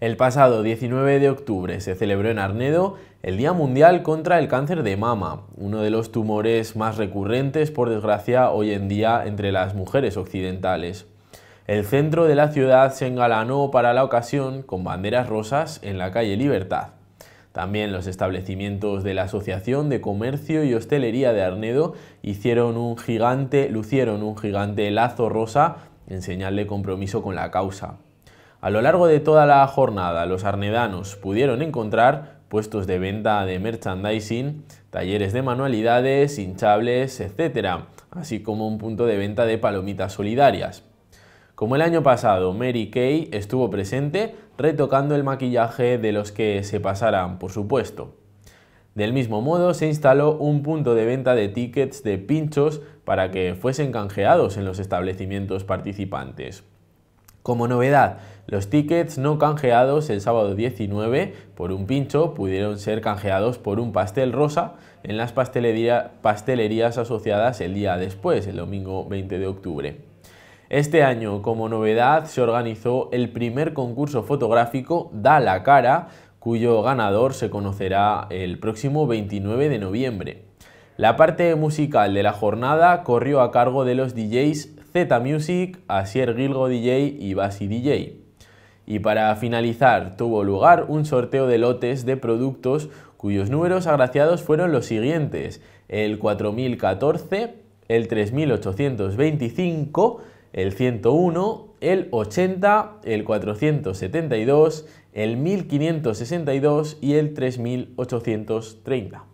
El pasado 19 de octubre se celebró en Arnedo el Día Mundial contra el Cáncer de Mama, uno de los tumores más recurrentes, por desgracia, hoy en día entre las mujeres occidentales. El centro de la ciudad se engalanó para la ocasión con banderas rosas en la calle Libertad. También los establecimientos de la Asociación de Comercio y Hostelería de Arnedo hicieron un gigante, lucieron un gigante lazo rosa en señal de compromiso con la causa. A lo largo de toda la jornada, los arnedanos pudieron encontrar puestos de venta de merchandising, talleres de manualidades, hinchables, etc., así como un punto de venta de palomitas solidarias. Como el año pasado, Mary Kay estuvo presente retocando el maquillaje de los que se pasaran, por supuesto. Del mismo modo, se instaló un punto de venta de tickets de pinchos para que fuesen canjeados en los establecimientos participantes. Como novedad, los tickets no canjeados el sábado 19 por un pincho pudieron ser canjeados por un pastel rosa en las pastelerías asociadas el día después, el domingo 20 de octubre. Este año, como novedad, se organizó el primer concurso fotográfico Da la cara, cuyo ganador se conocerá el próximo 29 de noviembre. La parte musical de la jornada corrió a cargo de los DJs Zeta Music, Asier Gilgo DJ y Basi DJ. Y para finalizar, tuvo lugar un sorteo de lotes de productos cuyos números agraciados fueron los siguientes, el 4014, el 3825, el 101, el 80, el 472, el 1562 y el 3830.